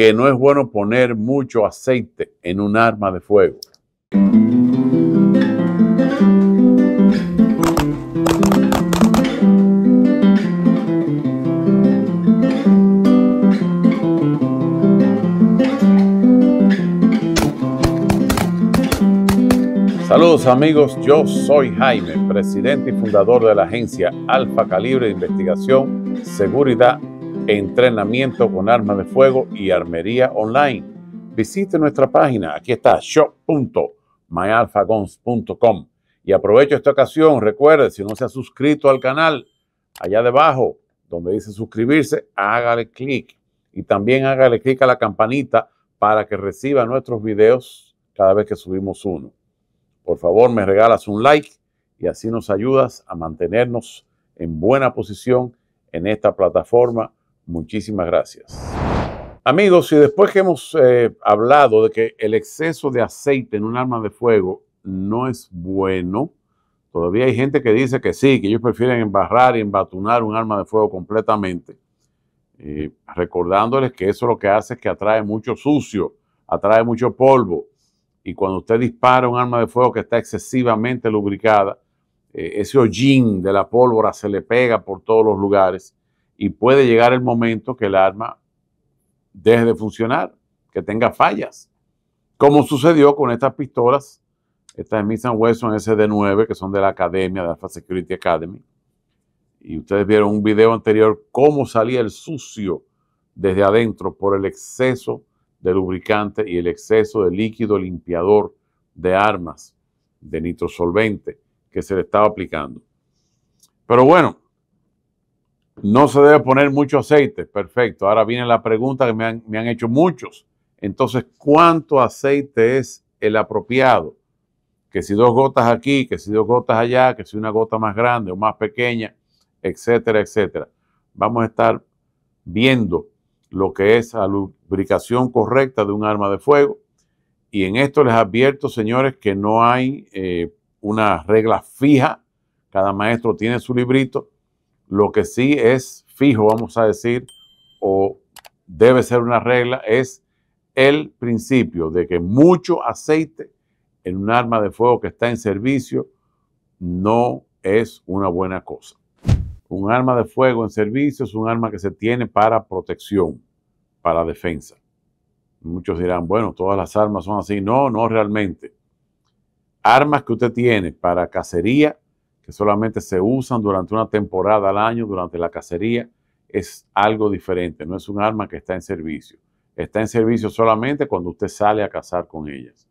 que no es bueno poner mucho aceite en un arma de fuego. Saludos amigos, yo soy Jaime, presidente y fundador de la agencia Alfa Calibre de Investigación, Seguridad entrenamiento con armas de fuego y armería online. Visite nuestra página, aquí está, shop.myalfagons.com. Y aprovecho esta ocasión, recuerde, si no se ha suscrito al canal, allá debajo, donde dice suscribirse, hágale clic. Y también hágale clic a la campanita para que reciba nuestros videos cada vez que subimos uno. Por favor, me regalas un like y así nos ayudas a mantenernos en buena posición en esta plataforma Muchísimas gracias. Amigos, y después que hemos eh, hablado de que el exceso de aceite en un arma de fuego no es bueno, todavía hay gente que dice que sí, que ellos prefieren embarrar y embatunar un arma de fuego completamente. Eh, recordándoles que eso lo que hace es que atrae mucho sucio, atrae mucho polvo. Y cuando usted dispara un arma de fuego que está excesivamente lubricada, eh, ese hollín de la pólvora se le pega por todos los lugares y puede llegar el momento que el arma deje de funcionar, que tenga fallas, como sucedió con estas pistolas, Estas de Smith Wesson SD9, que son de la academia, de Alpha Security Academy, y ustedes vieron un video anterior cómo salía el sucio desde adentro por el exceso de lubricante y el exceso de líquido limpiador de armas de nitrosolvente que se le estaba aplicando. Pero bueno, no se debe poner mucho aceite. Perfecto. Ahora viene la pregunta que me han, hecho muchos. Entonces, ¿cuánto aceite es el apropiado? Que si dos gotas aquí, que si dos gotas allá, que si una gota más grande o más pequeña, etcétera, etcétera. Vamos a estar viendo lo que es la lubricación correcta de un arma de fuego. Y en esto les advierto, señores, que no hay eh, una regla fija. Cada maestro tiene su librito lo que sí es fijo, vamos a decir, o debe ser una regla, es el principio de que mucho aceite en un arma de fuego que está en servicio no es una buena cosa. Un arma de fuego en servicio es un arma que se tiene para protección, para defensa. Muchos dirán, bueno, todas las armas son así. No, no realmente. Armas que usted tiene para cacería solamente se usan durante una temporada al año, durante la cacería, es algo diferente, no es un arma que está en servicio. Está en servicio solamente cuando usted sale a cazar con ellas.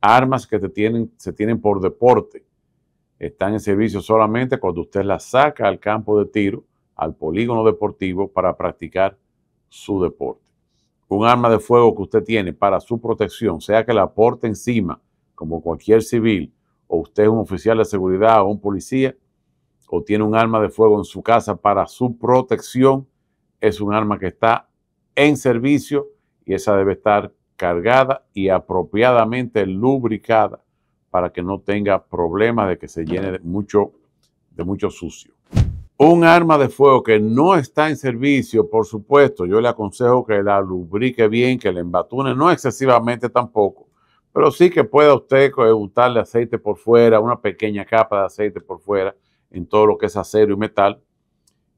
Armas que tienen, se tienen por deporte están en servicio solamente cuando usted las saca al campo de tiro, al polígono deportivo, para practicar su deporte. Un arma de fuego que usted tiene para su protección, sea que la porte encima, como cualquier civil, o usted es un oficial de seguridad o un policía, o tiene un arma de fuego en su casa para su protección, es un arma que está en servicio y esa debe estar cargada y apropiadamente lubricada para que no tenga problemas de que se llene de mucho, de mucho sucio. Un arma de fuego que no está en servicio, por supuesto, yo le aconsejo que la lubrique bien, que la embatune, no excesivamente tampoco, pero sí que pueda usted eh, untarle aceite por fuera, una pequeña capa de aceite por fuera en todo lo que es acero y metal,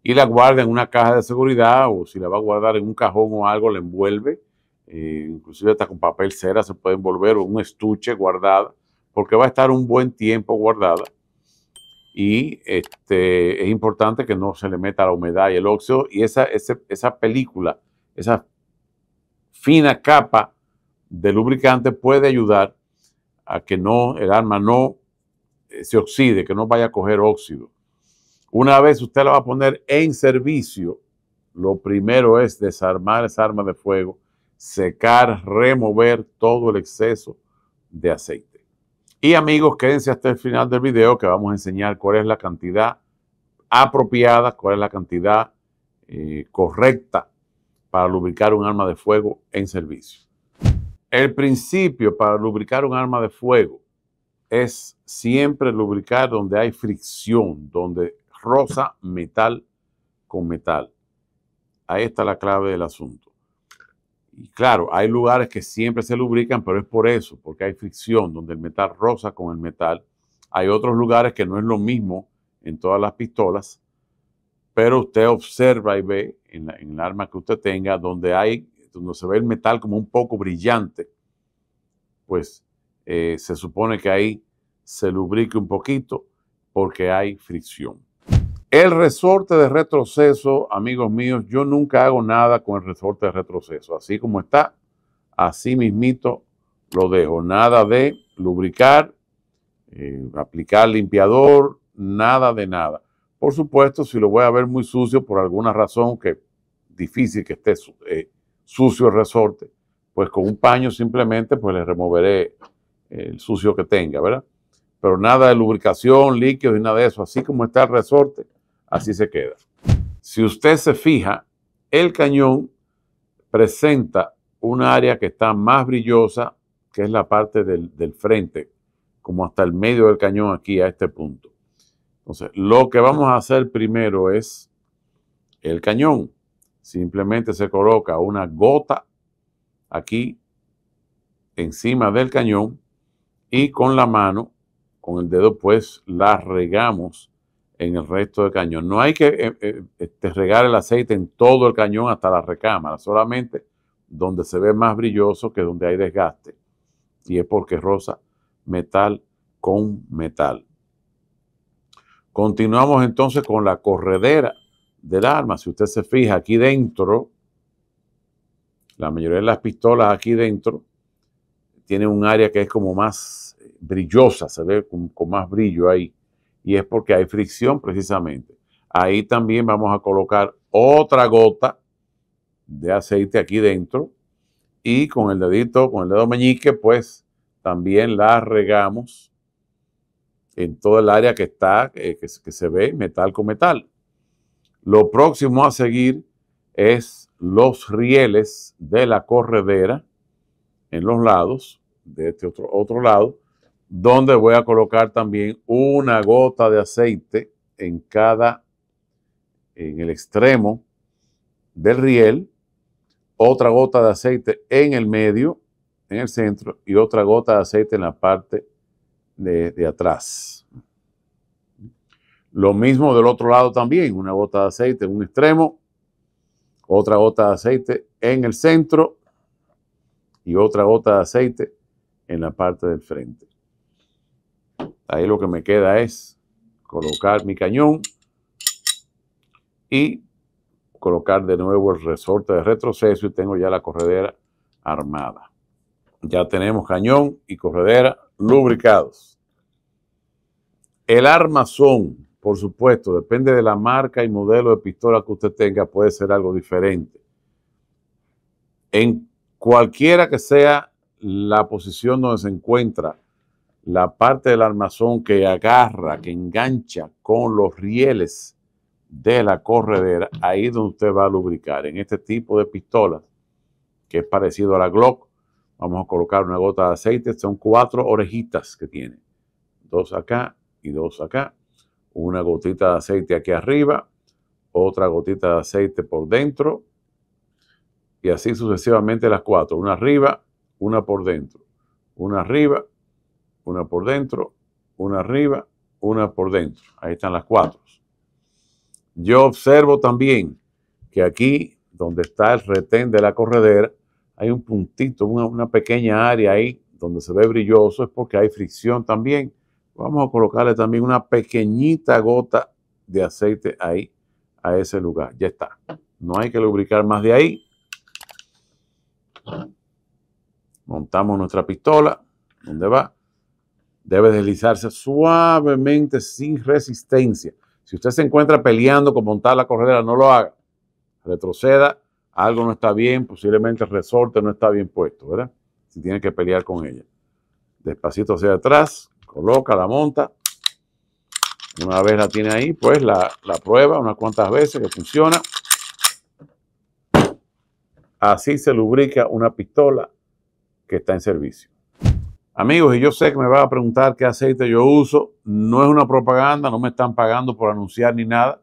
y la guarda en una caja de seguridad o si la va a guardar en un cajón o algo, la envuelve, eh, inclusive hasta con papel cera se puede envolver o un estuche guardada, porque va a estar un buen tiempo guardada. Y este, es importante que no se le meta la humedad y el óxido y esa película, esa fina capa de lubricante puede ayudar a que no, el arma no eh, se oxide, que no vaya a coger óxido. Una vez usted la va a poner en servicio, lo primero es desarmar esa arma de fuego, secar, remover todo el exceso de aceite. Y amigos, quédense hasta el final del video que vamos a enseñar cuál es la cantidad apropiada, cuál es la cantidad eh, correcta para lubricar un arma de fuego en servicio. El principio para lubricar un arma de fuego es siempre lubricar donde hay fricción, donde roza metal con metal. Ahí está la clave del asunto. Y claro, hay lugares que siempre se lubrican, pero es por eso, porque hay fricción, donde el metal roza con el metal. Hay otros lugares que no es lo mismo en todas las pistolas, pero usted observa y ve en, el arma que usted tenga, donde hay donde se ve el metal como un poco brillante, pues eh, se supone que ahí se lubrique un poquito porque hay fricción. El resorte de retroceso, amigos míos, yo nunca hago nada con el resorte de retroceso. Así como está, así mismito lo dejo. Nada de lubricar, eh, aplicar limpiador, nada de nada. Por supuesto, si lo voy a ver muy sucio por alguna razón que difícil que esté eh, sucio el resorte, pues con un paño simplemente pues le removeré el sucio que tenga, ¿verdad? Pero nada de lubricación, líquidos y nada de eso. Así como está el resorte, así se queda. Si usted se fija, el cañón presenta un área que está más brillosa, que es la parte del, del frente, como hasta el medio del cañón aquí a este punto. Entonces, lo que vamos a hacer primero es el cañón. Simplemente se coloca una gota aquí encima del cañón y con la mano, con el dedo, pues la regamos en el resto del cañón. No hay que eh, eh, este, regar el aceite en todo el cañón hasta la recámara, solamente donde se ve más brilloso que donde hay desgaste. Y es porque rosa metal con metal. Continuamos entonces con la corredera del arma. Si usted se fija aquí dentro, la mayoría de las pistolas aquí dentro tiene un área que es como más eh, brillosa, se ve con, más brillo ahí. Y es porque hay fricción precisamente. Ahí también vamos a colocar otra gota de aceite aquí dentro y con el dedito, con el dedo meñique, pues también la regamos en todo el área que está, eh, que se ve metal con metal. Lo próximo a seguir es los rieles de la corredera en los lados, de este otro, otro lado, donde voy a colocar también una gota de aceite en cada, en el extremo del riel, otra gota de aceite en el medio, en el centro, y otra gota de aceite en la parte de atrás. Lo mismo del otro lado también, una gota de aceite en un extremo, otra gota de aceite en el centro y otra gota de aceite en la parte del frente. Ahí lo que me queda es colocar mi cañón y colocar de nuevo el resorte de retroceso y tengo ya la corredera armada. Ya tenemos cañón y corredera lubricados. El armazón por supuesto, depende de la marca y modelo de pistola que usted tenga, puede ser algo diferente. En cualquiera que sea la posición donde se encuentra la parte del armazón que agarra, que engancha con los rieles de la corredera, ahí es donde usted va a lubricar. En este tipo de pistolas, que es parecido a la Glock, vamos a colocar una gota de aceite, son cuatro orejitas que tiene, dos acá y dos acá una gotita de aceite aquí arriba, otra gotita de aceite por dentro y así sucesivamente las cuatro, una arriba, una por dentro, una arriba, una por dentro, una arriba, una por dentro. Ahí están las cuatro. Yo observo también que aquí donde está el retén de la corredera hay un puntito, una, pequeña área ahí donde se ve brilloso, es porque hay fricción también Vamos a colocarle también una pequeñita gota de aceite ahí, a ese lugar. Ya está. No hay que lubricar más de ahí. Montamos nuestra pistola. ¿Dónde va? Debe deslizarse suavemente, sin resistencia. Si usted se encuentra peleando con montar la corredera, no lo haga. Retroceda. Algo no está bien, posiblemente el resorte no está bien puesto, ¿verdad? Si tiene que pelear con ella. Despacito hacia atrás, coloca, la monta. Una vez la tiene ahí, pues la, prueba unas cuantas veces que funciona. Así se lubrica una pistola que está en servicio. Amigos, y yo sé que me van a preguntar qué aceite yo uso. No es una propaganda, no me están pagando por anunciar ni nada,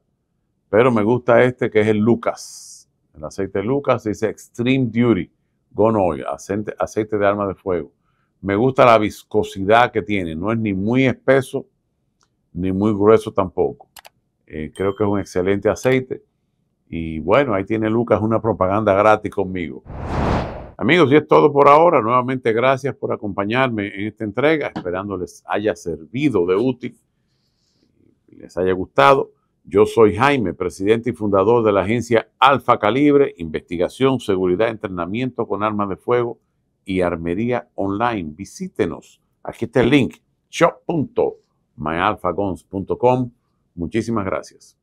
pero me gusta este que es el Lucas. El aceite Lucas dice Extreme Duty, Gonoil, aceite, aceite de arma de fuego. Me gusta la viscosidad que tiene, no es ni muy espeso ni muy grueso tampoco. Eh, creo que es un excelente aceite. Y bueno, ahí tiene Lucas una propaganda gratis conmigo. Amigos, y es todo por ahora. Nuevamente gracias por acompañarme en esta entrega, esperando les haya servido de útil, les haya gustado. Yo soy Jaime, presidente y fundador de la agencia Alfa Calibre, Investigación, Seguridad, Entrenamiento con Armas de Fuego y armería online. Visítenos. Aquí está el link, shop.myalfagons.com. Muchísimas gracias.